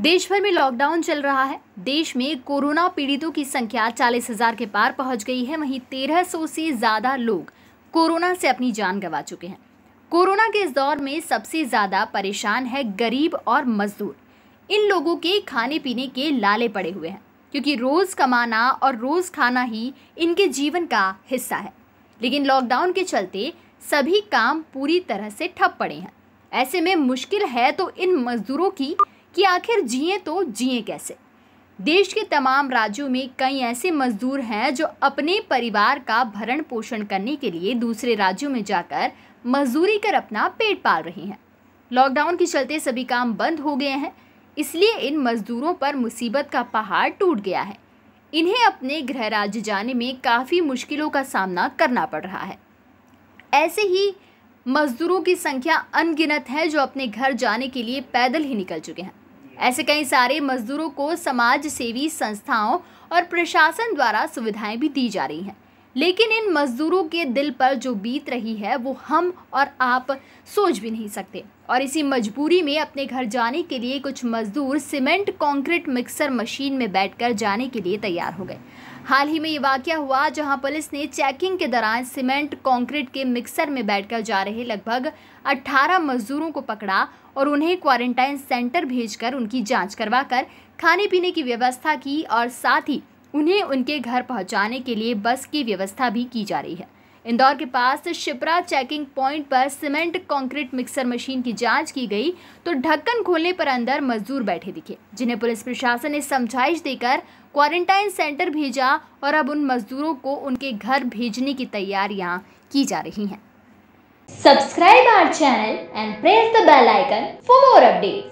देश भर में लॉकडाउन चल रहा है देश में कोरोना पीड़ितों की संख्या चालीस हजार के पार पहुंच गई है वहीं 1300 से ज़्यादा लोग कोरोना से अपनी जान गंवा चुके हैं कोरोना के इस दौर में सबसे ज़्यादा परेशान है गरीब और मजदूर इन लोगों के खाने पीने के लाले पड़े हुए हैं क्योंकि रोज़ कमाना और रोज़ खाना ही इनके जीवन का हिस्सा है लेकिन लॉकडाउन के चलते सभी काम पूरी तरह से ठप पड़े हैं ऐसे में मुश्किल है तो इन मजदूरों की कि आखिर जिए तो जिए कैसे देश के तमाम राज्यों में कई ऐसे मजदूर हैं जो अपने परिवार का भरण पोषण करने के लिए दूसरे राज्यों में जाकर मजदूरी कर अपना पेट पाल रहे हैं लॉकडाउन के चलते सभी काम बंद हो गए हैं इसलिए इन मजदूरों पर मुसीबत का पहाड़ टूट गया है इन्हें अपने गृह राज्य जाने में काफ़ी मुश्किलों का सामना करना पड़ रहा है ऐसे ही मजदूरों की संख्या अनगिनत है जो अपने घर जाने के लिए पैदल ही निकल चुके हैं ऐसे कई सारे मजदूरों को समाज सेवी संस्थाओं और प्रशासन द्वारा सुविधाएं भी दी जा रही हैं लेकिन इन मज़दूरों के दिल पर जो बीत रही है वो हम और आप सोच भी नहीं सकते और इसी मजबूरी में अपने घर जाने के लिए कुछ मज़दूर सीमेंट कंक्रीट मिक्सर मशीन में बैठकर जाने के लिए तैयार हो गए हाल ही में ये वाक़ हुआ जहां पुलिस ने चेकिंग के दौरान सीमेंट कंक्रीट के मिक्सर में बैठकर जा रहे लगभग 18 मजदूरों को पकड़ा और उन्हें क्वारंटाइन सेंटर भेजकर उनकी जांच करवाकर खाने पीने की व्यवस्था की और साथ ही उन्हें उनके घर पहुंचाने के लिए बस की व्यवस्था भी की जा रही है इंदौर के पास शिप्रा चेकिंग पॉइंट पर सीमेंट कंक्रीट मिक्सर मशीन की जांच की गई तो ढक्कन खोलने पर अंदर मजदूर बैठे दिखे जिन्हें पुलिस प्रशासन ने समझाइश देकर क्वारंटाइन सेंटर भेजा और अब उन मजदूरों को उनके घर भेजने की तैयारियां की जा रही हैं subscribe our channel and press the bell icon for more update